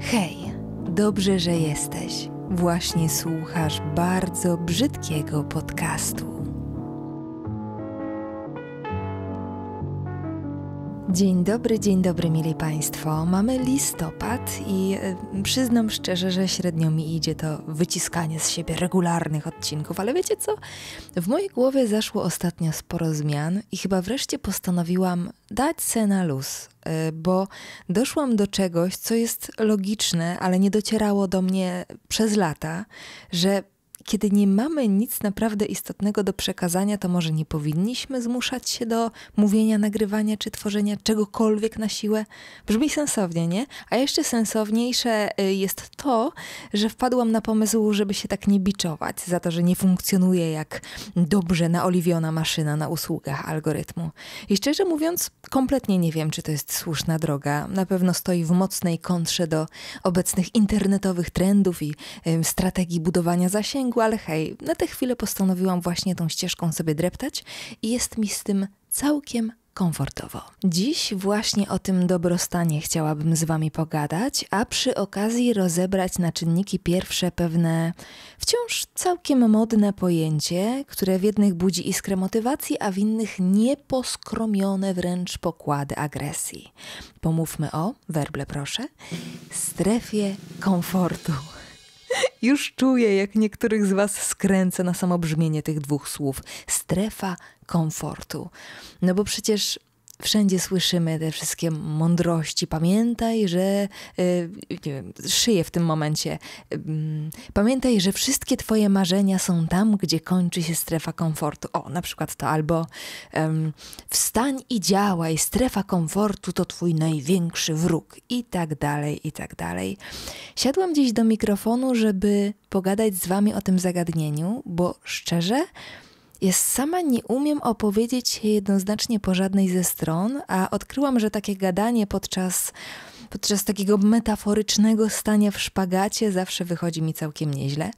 Hej, dobrze, że jesteś. Właśnie słuchasz bardzo brzydkiego podcastu. Dzień dobry, dzień dobry, mili Państwo. Mamy listopad i e, przyznam szczerze, że średnio mi idzie to wyciskanie z siebie regularnych odcinków, ale wiecie co? W mojej głowie zaszło ostatnio sporo zmian i chyba wreszcie postanowiłam dać se na luz, e, bo doszłam do czegoś, co jest logiczne, ale nie docierało do mnie przez lata, że kiedy nie mamy nic naprawdę istotnego do przekazania, to może nie powinniśmy zmuszać się do mówienia, nagrywania czy tworzenia czegokolwiek na siłę? Brzmi sensownie, nie? A jeszcze sensowniejsze y, jest to, że wpadłam na pomysł, żeby się tak nie biczować za to, że nie funkcjonuje jak dobrze naoliwiona maszyna na usługach algorytmu. I szczerze mówiąc, kompletnie nie wiem, czy to jest słuszna droga. Na pewno stoi w mocnej kontrze do obecnych internetowych trendów i y, strategii budowania zasięgu treningu, ale hej, na tę chwilę postanowiłam właśnie tą ścieżką sobie dreptać i jest mi z tym całkiem komfortowo. Dziś właśnie o tym dobrostanie chciałabym z Wami pogadać, a przy okazji rozebrać na czynniki pierwsze pewne wciąż całkiem modne pojęcie, które w jednych budzi iskrę motywacji, a w innych nieposkromione wręcz pokłady agresji. Pomówmy o, werble proszę, strefie komfortu. Już czuję, jak niektórych z Was skręcę na samo brzmienie tych dwóch słów. Strefa komfortu. No bo przecież wszędzie słyszymy te wszystkie mądrości. Pamiętaj, że y, nie wiem, szyję w tym momencie. Mm, pamiętaj, że wszystkie twoje marzenia są tam, gdzie kończy się strefa komfortu. O, na przykład to albo um, wstań i działaj, strefa komfortu to twój największy wróg i tak dalej, i tak dalej. Siadłam dziś do mikrofonu, żeby pogadać z wami o tym zagadnieniu, bo szczerze, ja sama nie umiem opowiedzieć się jednoznacznie po żadnej ze stron, a odkryłam, że takie gadanie podczas, podczas takiego metaforycznego stania w szpagacie zawsze wychodzi mi całkiem nieźle.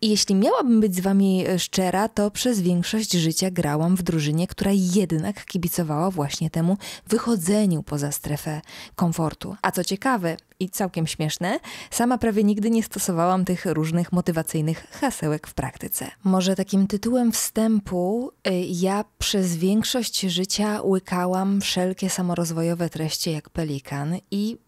I jeśli miałabym być z wami e, szczera, to przez większość życia grałam w drużynie, która jednak kibicowała właśnie temu wychodzeniu poza strefę komfortu. A co ciekawe, i całkiem śmieszne. Sama prawie nigdy nie stosowałam tych różnych motywacyjnych hasełek w praktyce. Może takim tytułem wstępu y, ja przez większość życia łykałam wszelkie samorozwojowe treści jak pelikan i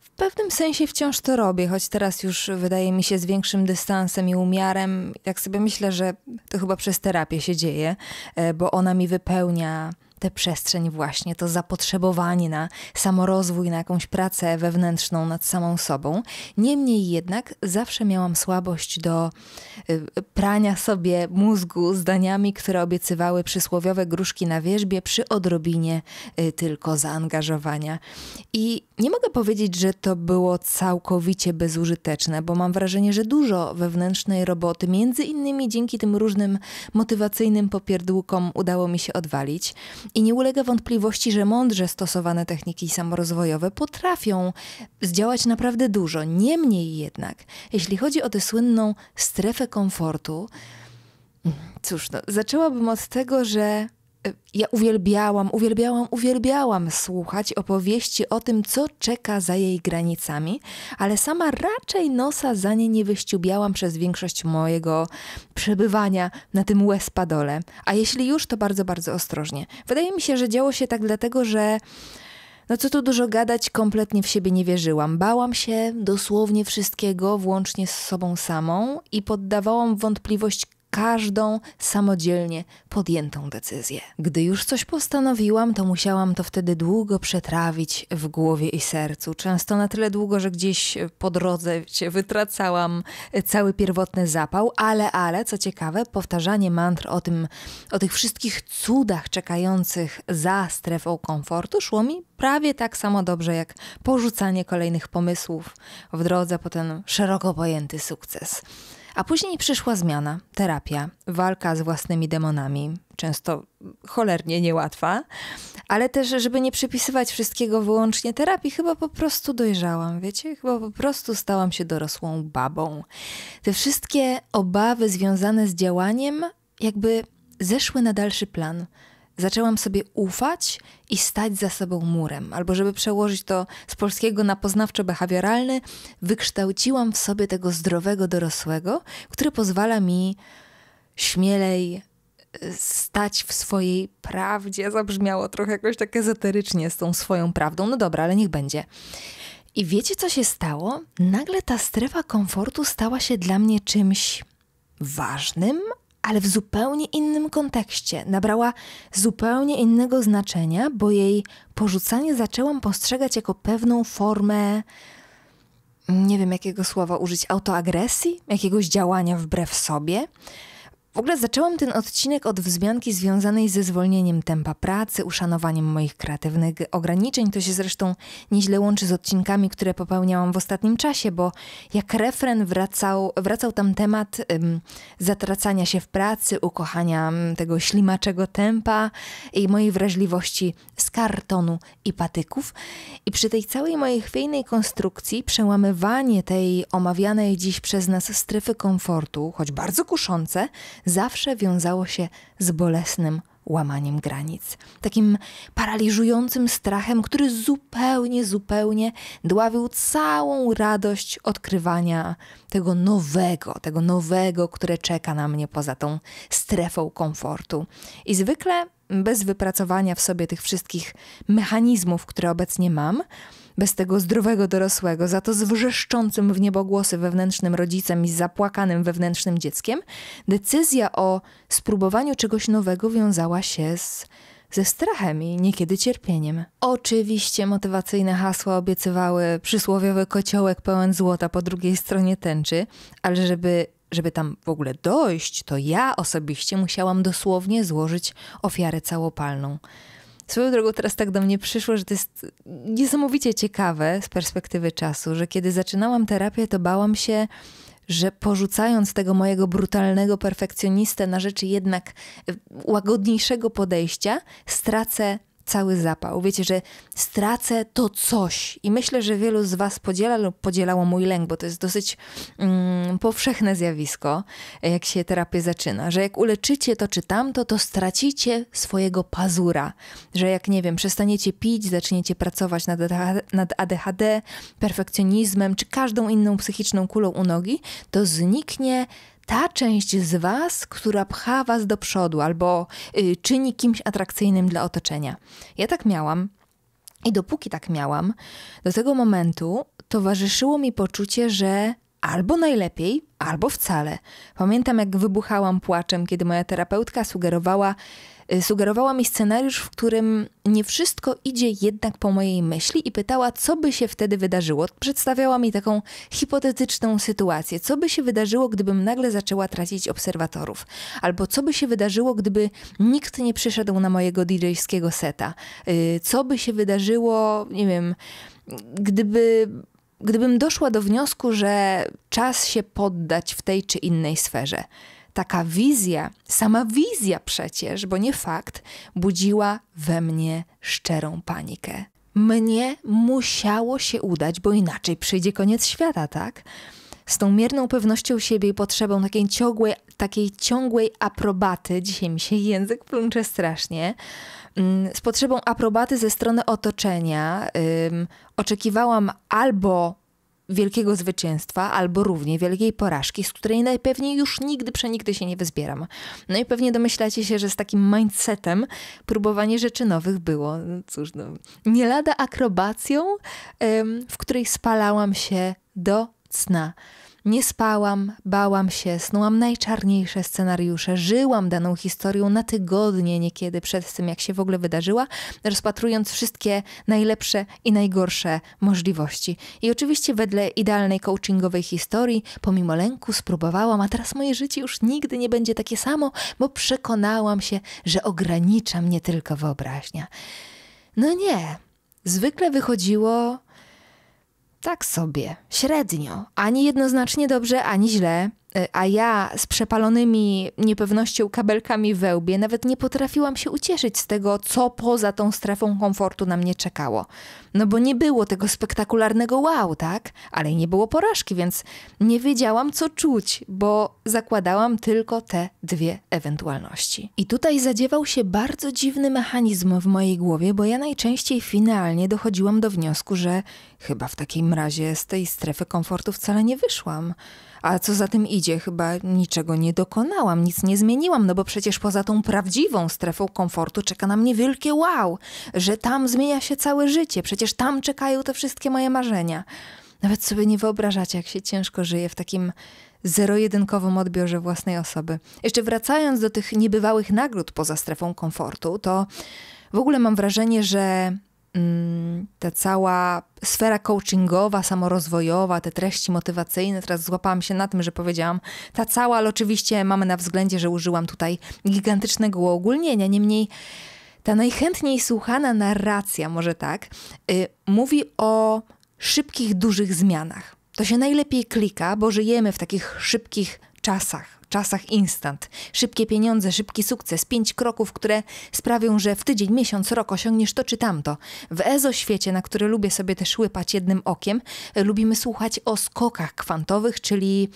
w pewnym sensie wciąż to robię, choć teraz już wydaje mi się z większym dystansem i umiarem. jak sobie myślę, że to chyba przez terapię się dzieje, e, bo ona mi wypełnia tę przestrzeń właśnie, to zapotrzebowanie na samorozwój, na jakąś pracę wewnętrzną nad samą sobą. Niemniej jednak zawsze miałam słabość do y, prania sobie mózgu zdaniami, które obiecywały przysłowiowe gruszki na wierzbie przy odrobinie y, tylko zaangażowania. I nie mogę powiedzieć, że to było całkowicie bezużyteczne, bo mam wrażenie, że dużo wewnętrznej roboty, między innymi dzięki tym różnym motywacyjnym popierdółkom udało mi się odwalić. I nie ulega wątpliwości, że mądrze stosowane techniki samorozwojowe potrafią zdziałać naprawdę dużo. Niemniej jednak, jeśli chodzi o tę słynną strefę komfortu, cóż, no, zaczęłabym od tego, że ja uwielbiałam, uwielbiałam, uwielbiałam słuchać opowieści o tym, co czeka za jej granicami, ale sama raczej nosa za nie nie wyściubiałam przez większość mojego przebywania na tym Łespadole. A jeśli już, to bardzo, bardzo ostrożnie. Wydaje mi się, że działo się tak dlatego, że no co tu dużo gadać, kompletnie w siebie nie wierzyłam. Bałam się dosłownie wszystkiego, włącznie z sobą samą i poddawałam wątpliwość każdą samodzielnie podjętą decyzję. Gdy już coś postanowiłam, to musiałam to wtedy długo przetrawić w głowie i sercu. Często na tyle długo, że gdzieś po drodze się wytracałam cały pierwotny zapał, ale, ale, co ciekawe, powtarzanie mantr o tym, o tych wszystkich cudach czekających za strefą komfortu szło mi prawie tak samo dobrze jak porzucanie kolejnych pomysłów w drodze po ten szeroko pojęty sukces. A później przyszła zmiana, terapia, walka z własnymi demonami, często cholernie niełatwa, ale też, żeby nie przypisywać wszystkiego wyłącznie terapii, chyba po prostu dojrzałam, wiecie? Chyba po prostu stałam się dorosłą babą. Te wszystkie obawy związane z działaniem jakby zeszły na dalszy plan – zaczęłam sobie ufać i stać za sobą murem, albo żeby przełożyć to z polskiego na poznawczo-behawioralny, wykształciłam w sobie tego zdrowego dorosłego, który pozwala mi śmielej y, stać w swojej prawdzie. Zabrzmiało trochę jakoś tak ezoterycznie z tą swoją prawdą. No dobra, ale niech będzie. I wiecie, co się stało? Nagle ta strefa komfortu stała się dla mnie czymś ważnym, ale w zupełnie innym kontekście. Nabrała zupełnie innego znaczenia, bo jej porzucanie zaczęłam postrzegać jako pewną formę, nie wiem jakiego słowa użyć, autoagresji, jakiegoś działania wbrew sobie. W ogóle zaczęłam ten odcinek od wzmianki związanej ze zwolnieniem tempa pracy, uszanowaniem moich kreatywnych ograniczeń. To się zresztą nieźle łączy z odcinkami, które popełniałam w ostatnim czasie, bo jak refren wracał, wracał tam temat ym, zatracania się w pracy, ukochania tego ślimaczego tempa i mojej wrażliwości z kartonu i patyków. I przy tej całej mojej chwiejnej konstrukcji przełamywanie tej omawianej dziś przez nas strefy komfortu, choć bardzo kuszące, zawsze wiązało się z bolesnym łamaniem granic, takim paraliżującym strachem, który zupełnie, zupełnie dławił całą radość odkrywania tego nowego, tego nowego, które czeka na mnie poza tą strefą komfortu. I zwykle bez wypracowania w sobie tych wszystkich mechanizmów, które obecnie mam, bez tego zdrowego dorosłego, za to z wrzeszczącym w niebogłosy wewnętrznym rodzicem i zapłakanym wewnętrznym dzieckiem, decyzja o spróbowaniu czegoś nowego wiązała się z ze strachem i niekiedy cierpieniem. Oczywiście motywacyjne hasła obiecywały przysłowiowy kociołek pełen złota po drugiej stronie tęczy, ale żeby żeby tam w ogóle dojść, to ja osobiście musiałam dosłownie złożyć ofiarę całopalną. Swoją drogą teraz tak do mnie przyszło, że to jest niesamowicie ciekawe z perspektywy czasu, że kiedy zaczynałam terapię, to bałam się, że porzucając tego mojego brutalnego perfekcjonistę na rzecz jednak e, łagodniejszego podejścia, stracę cały zapał. Wiecie, że stracę to coś. I myślę, że wielu z Was podziela lub podzielało mój lęk, bo to jest dosyć mm, powszechne zjawisko, jak się terapię zaczyna, że jak uleczycie to czy tamto, to stracicie swojego pazura. Że jak, nie wiem, przestaniecie pić, zaczniecie pracować nad, nad ADHD, perfekcjonizmem czy każdą inną psychiczną kulą u nogi, to zniknie ta część z Was, która pcha Was do przodu albo y, czyni kimś atrakcyjnym dla otoczenia. Ja tak miałam. I dopóki tak miałam, do tego momentu towarzyszyło mi poczucie, że albo najlepiej, albo wcale. Pamiętam, jak wybuchałam płaczem, kiedy moja terapeutka sugerowała, Y, sugerowała mi scenariusz, w którym nie wszystko idzie jednak po mojej myśli i pytała, co by się wtedy wydarzyło. Przedstawiała mi taką hipotetyczną sytuację. Co by się wydarzyło, gdybym nagle zaczęła tracić obserwatorów? Albo co by się wydarzyło, gdyby nikt nie przyszedł na mojego DJ-skiego seta? Y, co by się wydarzyło, nie wiem, gdyby gdybym doszła do wniosku, że czas się poddać w tej czy innej sferze taka wizja, sama wizja przecież, bo nie fakt, budziła we mnie szczerą panikę. Mnie musiało się udać, bo inaczej przyjdzie koniec świata, tak? Z tą mierną pewnością siebie i potrzebą takiej ciągłej, takiej ciągłej aprobaty, dzisiaj mi się język plącze strasznie, mm, z potrzebą aprobaty ze strony otoczenia, oczekiwałam albo wielkiego zwycięstwa albo równie wielkiej porażki, z której najpewniej już nigdy przenigdy się nie wyzbieram. No i pewnie domyślacie się, że z takim mindsetem próbowanie rzeczy nowych było, no cóż, no, nie lada akrobacją, w której spalałam się do cna. Nie spałam, bałam się, snułam najczarniejsze scenariusze, żyłam daną historią na tygodnie niekiedy przed tym, jak się w ogóle wydarzyła, rozpatrując wszystkie najlepsze i najgorsze możliwości. I oczywiście wedle idealnej coachingowej historii, pomimo lęku spróbowałam, a teraz moje życie już nigdy nie będzie takie samo, bo przekonałam się, że ogranicza mnie tylko wyobraźnia. No nie, zwykle wychodziło tak sobie, średnio, ani jednoznacznie dobrze, ani źle. E, a ja z przepalonymi niepewnością kabelkami we łbie nawet nie potrafiłam się ucieszyć z tego, co poza tą strefą komfortu na mnie czekało. No bo nie było tego spektakularnego wow, tak? Ale nie było porażki, więc nie wiedziałam, co czuć, bo zakładałam tylko te dwie ewentualności. I tutaj zadziewał się bardzo dziwny mechanizm w mojej głowie, bo ja najczęściej finalnie dochodziłam do wniosku, że Chyba w takim razie z tej strefy komfortu wcale nie wyszłam. A co za tym idzie, chyba niczego nie dokonałam, nic nie zmieniłam, no bo przecież poza tą prawdziwą strefą komfortu czeka na mnie wielkie wow, że tam zmienia się całe życie, przecież tam czekają te wszystkie moje marzenia. Nawet sobie nie wyobrażacie, jak się ciężko żyje w takim zero-jedynkowym odbiorze własnej osoby. Jeszcze wracając do tych niebywałych nagród poza strefą komfortu, to w ogóle mam wrażenie, że Mm, ta cała sfera coachingowa, samorozwojowa, te treści motywacyjne, teraz złapałam się na tym, że powiedziałam ta cała, ale oczywiście mamy na względzie, że użyłam tutaj gigantycznego uogólnienia, niemniej ta najchętniej słuchana narracja, może tak, y, mówi o szybkich, dużych zmianach. To się najlepiej klika, bo żyjemy w takich szybkich czasach czasach instant. Szybkie pieniądze, szybki sukces, pięć kroków, które sprawią, że w tydzień, miesiąc, rok osiągniesz to czy tamto. W ezo-świecie, na który lubię sobie też łypać jednym okiem, e, lubimy słuchać o skokach kwantowych, czyli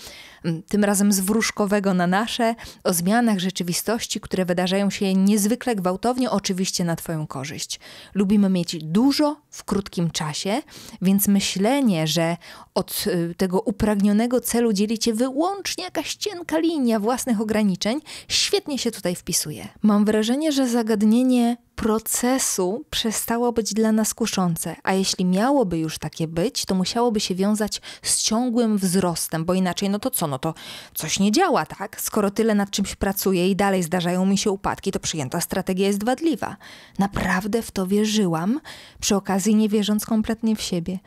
mm, tym razem z wróżkowego na nasze, o zmianach rzeczywistości, które wydarzają się niezwykle gwałtownie, oczywiście na Twoją korzyść. Lubimy mieć dużo w krótkim czasie, więc myślenie, że od y, tego upragnionego celu dzieli Cię wyłącznie jakaś cienka linia, uwzględnia własnych ograniczeń, świetnie się tutaj wpisuje. Mam wrażenie, że zagadnienie procesu przestało być dla nas kuszące, a jeśli miałoby już takie być, to musiałoby się wiązać z ciągłym wzrostem, bo inaczej no to co, no to coś nie działa, tak? Skoro tyle nad czymś pracuję i dalej zdarzają mi się upadki, to przyjęta strategia jest wadliwa. Naprawdę w to wierzyłam, przy okazji nie wierząc kompletnie w siebie.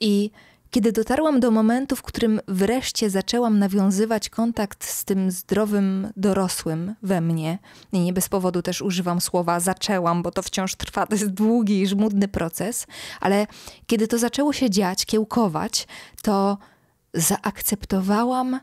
I kiedy dotarłam do momentu, w którym wreszcie zaczęłam nawiązywać kontakt z tym zdrowym dorosłym we mnie, i nie bez powodu też używam słowa zaczęłam, bo to wciąż trwa, to jest długi i żmudny proces, ale kiedy to zaczęło się dziać, kiełkować, to zaakceptowałam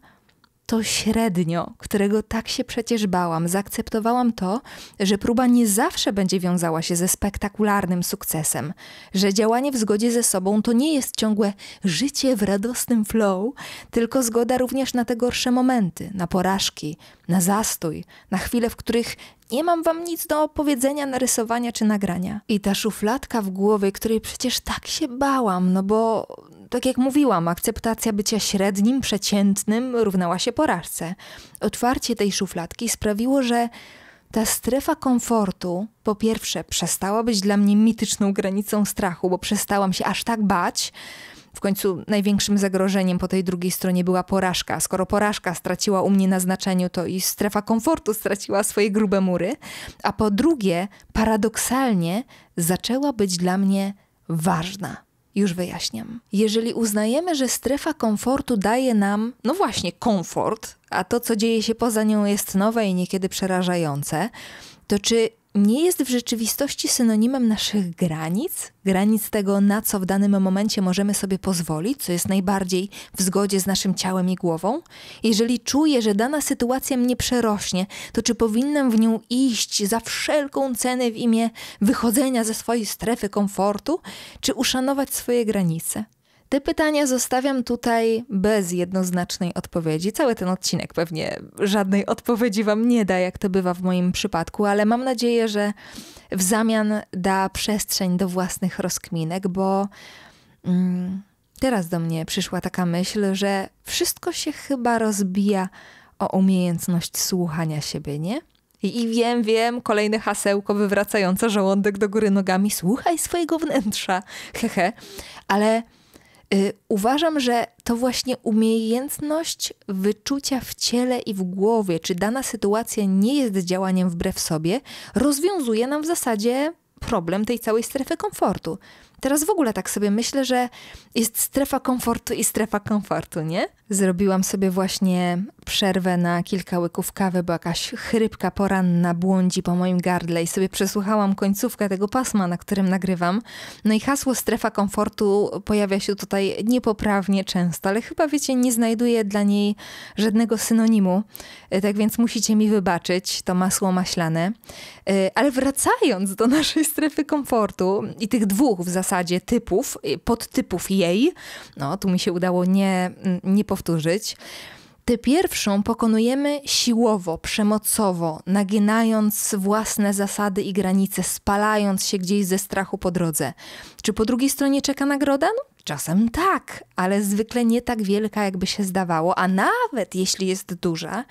to średnio, którego tak się przecież bałam. Zaakceptowałam to, że próba nie zawsze będzie wiązała się ze spektakularnym sukcesem, że działanie w zgodzie ze sobą to nie jest ciągłe życie w radosnym flow, tylko zgoda również na te gorsze momenty, na porażki, na zastój, na chwile, w których nie mam wam nic do opowiedzenia, narysowania czy nagrania. I ta szufladka w głowie, której przecież tak się bałam, no bo, tak jak mówiłam, akceptacja bycia średnim, przeciętnym równała się porażce. Otwarcie tej szufladki sprawiło, że ta strefa komfortu, po pierwsze, przestała być dla mnie mityczną granicą strachu, bo przestałam się aż tak bać. W końcu największym zagrożeniem po tej drugiej stronie była porażka. Skoro porażka straciła u mnie na znaczeniu, to i strefa komfortu straciła swoje grube mury. A po drugie, paradoksalnie, zaczęła być dla mnie ważna. Już wyjaśniam. Jeżeli uznajemy, że strefa komfortu daje nam, no właśnie, komfort, a to, co dzieje się poza nią, jest nowe i niekiedy przerażające, to czy nie jest w rzeczywistości synonimem naszych granic, granic tego, na co w danym momencie możemy sobie pozwolić, co jest najbardziej w zgodzie z naszym ciałem i głową? Jeżeli czuję, że dana sytuacja mnie przerośnie, to czy powinnam w nią iść za wszelką cenę w imię wychodzenia ze swojej strefy komfortu, czy uszanować swoje granice? Te pytania zostawiam tutaj bez jednoznacznej odpowiedzi. Cały ten odcinek pewnie żadnej odpowiedzi Wam nie da, jak to bywa w moim przypadku, ale mam nadzieję, że w zamian da przestrzeń do własnych rozkminek, bo mm, teraz do mnie przyszła taka myśl, że wszystko się chyba rozbija o umiejętność słuchania siebie, nie? I wiem, wiem, kolejne hasełko wywracające żołądek do góry nogami. Słuchaj swojego wnętrza, hehe. Ale Y, uważam, że to właśnie umiejętność wyczucia w ciele i w głowie, czy dana sytuacja nie jest działaniem wbrew sobie, rozwiązuje nam w zasadzie problem tej całej strefy komfortu teraz w ogóle tak sobie myślę, że jest strefa komfortu i strefa komfortu, nie? Zrobiłam sobie właśnie przerwę na kilka łyków kawy, bo jakaś chrypka poranna błądzi po moim gardle i sobie przesłuchałam końcówkę tego pasma, na którym nagrywam. No i hasło strefa komfortu pojawia się tutaj niepoprawnie często, ale chyba wiecie, nie znajduję dla niej żadnego synonimu, e, tak więc musicie mi wybaczyć to masło maślane. E, ale wracając do naszej strefy komfortu i tych dwóch w zasadzie, zasadzie typów, y, podtypów jej. No, tu mi się udało nie, mm, nie powtórzyć. Tę pierwszą pokonujemy siłowo, przemocowo, naginając własne zasady i granice, spalając się gdzieś ze strachu po drodze. Czy po drugiej stronie czeka nagroda? No, Czasem tak, ale zwykle nie tak wielka, jakby się zdawało, a nawet jeśli jest duża,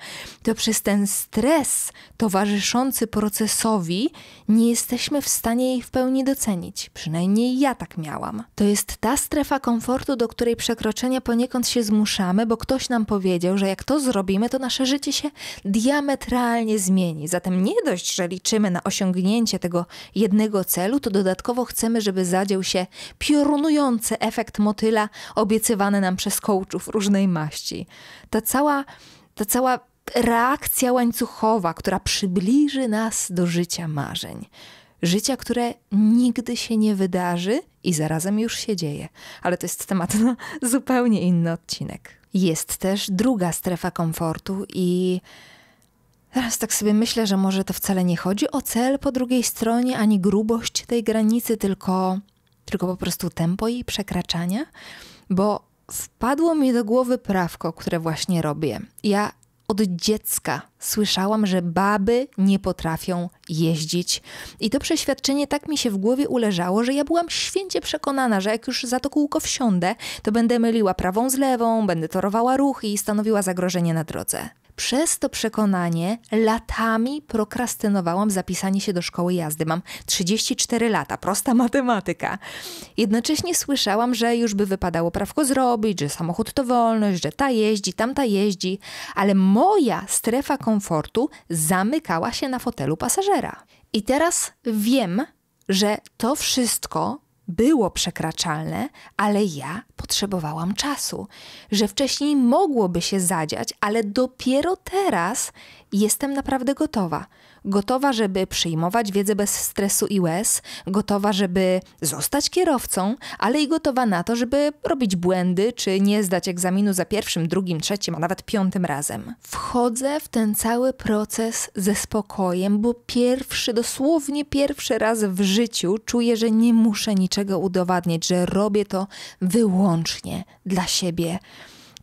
to przez ten stres towarzyszący procesowi nie jesteśmy w stanie jej w pełni docenić. Przynajmniej ja tak miałam. To jest ta strefa komfortu, do której przekroczenia poniekąd się zmuszamy, bo ktoś nam powiedział, że jak to zrobimy, to nasze życie się diametralnie zmieni. Zatem nie dość, że liczymy na osiągnięcie tego jednego celu, to dodatkowo chcemy, żeby zadział się piorunujący efekt efekt motyla obiecywany nam przez coachów różnej maści. Ta cała, ta cała reakcja łańcuchowa, która przybliży nas do życia marzeń. Życia, które nigdy się nie wydarzy i zarazem już się dzieje. Ale to jest temat na zupełnie inny odcinek. Jest też druga strefa komfortu i Teraz tak sobie myślę, że może to wcale nie chodzi o cel po drugiej stronie, ani grubość tej granicy, tylko tylko po prostu tempo jej przekraczania, bo wpadło mi do głowy prawko, które właśnie robię. Ja od dziecka słyszałam, że baby nie potrafią jeździć. I to przeświadczenie tak mi się w głowie uleżało, że ja byłam święcie przekonana, że jak już za to kółko wsiądę, to będę myliła prawą z lewą, będę torowała ruch i stanowiła zagrożenie na drodze. Przez to przekonanie latami prokrastynowałam zapisanie się do szkoły jazdy. Mam 34 lata, prosta matematyka. Jednocześnie słyszałam, że już by wypadało prawko zrobić, że samochód to wolność, że ta jeździ, tamta jeździ, ale moja strefa komfortu zamykała się na fotelu pasażera. I teraz wiem, że to wszystko było przekraczalne, ale ja potrzebowałam czasu, że wcześniej mogłoby się zadziać, ale dopiero teraz jestem naprawdę gotowa gotowa, żeby przyjmować wiedzę bez stresu i łez, gotowa, żeby zostać kierowcą, ale i gotowa na to, żeby robić błędy czy nie zdać egzaminu za pierwszym, drugim, trzecim, a nawet piątym razem. Wchodzę w ten cały proces ze spokojem, bo pierwszy, dosłownie pierwszy raz w życiu czuję, że nie muszę niczego udowadniać, że robię to wyłącznie dla siebie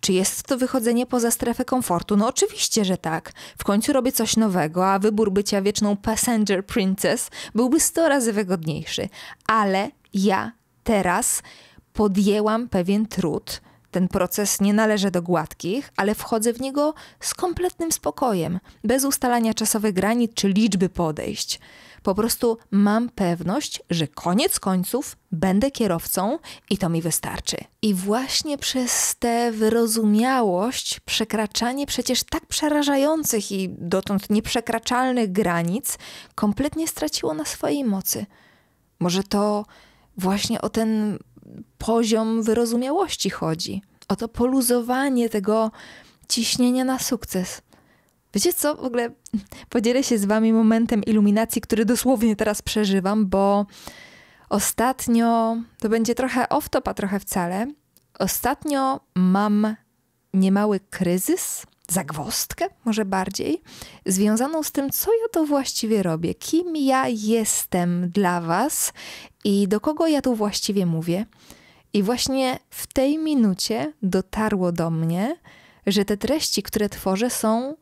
czy jest to wychodzenie poza strefę komfortu? No oczywiście, że tak. W końcu robię coś nowego, a wybór bycia wieczną passenger princess byłby 100 razy wygodniejszy. Ale ja teraz podjęłam pewien trud. Ten proces nie należy do gładkich, ale wchodzę w niego z kompletnym spokojem, bez ustalania czasowych granic czy liczby podejść. Po prostu mam pewność, że koniec końców będę kierowcą i to mi wystarczy. I właśnie przez tę wyrozumiałość, przekraczanie przecież tak przerażających i dotąd nieprzekraczalnych granic, kompletnie straciło na swojej mocy. Może to właśnie o ten poziom wyrozumiałości chodzi, o to poluzowanie tego ciśnienia na sukces. Wiecie co, w ogóle podzielę się z wami momentem iluminacji, który dosłownie teraz przeżywam, bo ostatnio, to będzie trochę off-topa, trochę wcale, ostatnio mam niemały kryzys, zagwostkę może bardziej, związaną z tym, co ja to właściwie robię, kim ja jestem dla Was i do kogo ja tu właściwie mówię. I właśnie w tej minucie dotarło do mnie, że te treści, które tworzę, są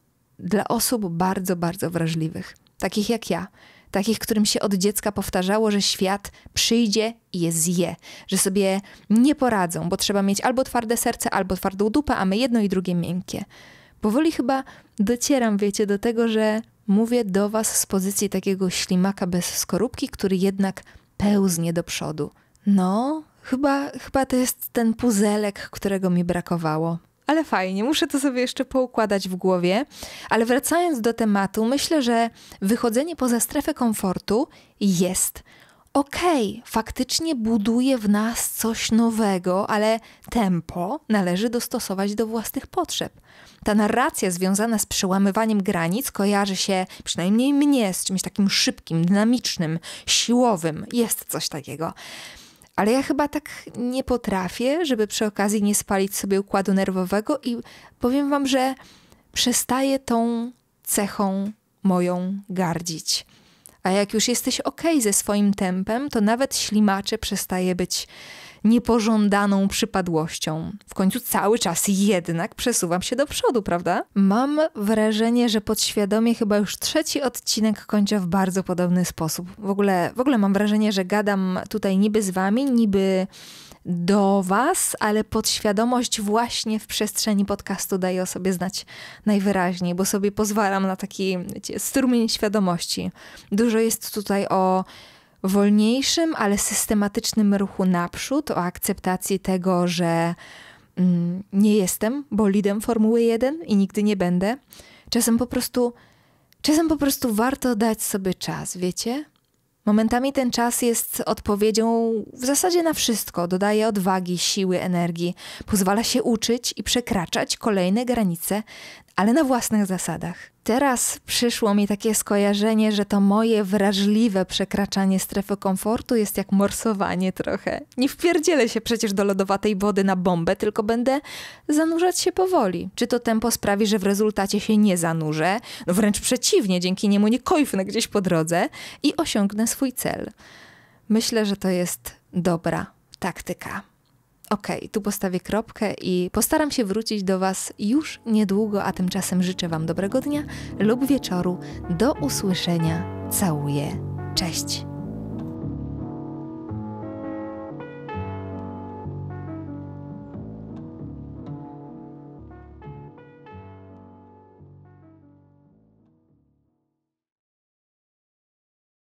dla osób bardzo, bardzo wrażliwych, takich jak ja, takich, którym się od dziecka powtarzało, że świat przyjdzie i je zje, że sobie nie poradzą, bo trzeba mieć albo twarde serce, albo twardą dupę, a my jedno i drugie miękkie. Powoli chyba docieram, wiecie, do tego, że mówię do Was z pozycji takiego ślimaka bez skorupki, który jednak pełznie do przodu. No, chyba, chyba to jest ten puzelek, którego mi brakowało ale fajnie, muszę to sobie jeszcze poukładać w głowie. Ale wracając do tematu, myślę, że wychodzenie poza strefę komfortu jest okej, okay, faktycznie buduje w nas coś nowego, ale tempo należy dostosować do własnych potrzeb. Ta narracja związana z przełamywaniem granic kojarzy się, przynajmniej mnie, z czymś takim szybkim, dynamicznym, siłowym. Jest coś takiego. Ale ja chyba tak nie potrafię, żeby przy okazji nie spalić sobie układu nerwowego i powiem wam, że przestaję tą cechą moją gardzić. A jak już jesteś ok ze swoim tempem, to nawet ślimacze przestaje być niepożądaną przypadłością. W końcu cały czas jednak przesuwam się do przodu, prawda? Mam wrażenie, że podświadomie chyba już trzeci odcinek kończę w bardzo podobny sposób. W ogóle, w ogóle mam wrażenie, że gadam tutaj niby z wami, niby do Was, ale podświadomość właśnie w przestrzeni podcastu daje o sobie znać najwyraźniej, bo sobie pozwalam na taki wiecie, strumień świadomości. Dużo jest tutaj o wolniejszym, ale systematycznym ruchu naprzód, o akceptacji tego, że mm, nie jestem bolidem Formuły 1 i nigdy nie będę. Czasem po prostu czasem po prostu warto dać sobie czas, wiecie? Momentami ten czas jest odpowiedzią w zasadzie na wszystko. Dodaje odwagi, siły, energii, pozwala się uczyć i przekraczać kolejne granice ale na własnych zasadach. Teraz przyszło mi takie skojarzenie, że to moje wrażliwe przekraczanie strefy komfortu jest jak morsowanie trochę. Nie wpierdzielę się przecież do lodowatej wody na bombę, tylko będę zanurzać się powoli. Czy to tempo sprawi, że w rezultacie się nie zanurzę? No wręcz przeciwnie, dzięki niemu nie kojfnę gdzieś po drodze i osiągnę swój cel. Myślę, że to jest dobra taktyka. OK, tu postawię kropkę i postaram się wrócić do Was już niedługo, a tymczasem życzę Wam dobrego dnia lub wieczoru. Do usłyszenia. Całuję. Cześć.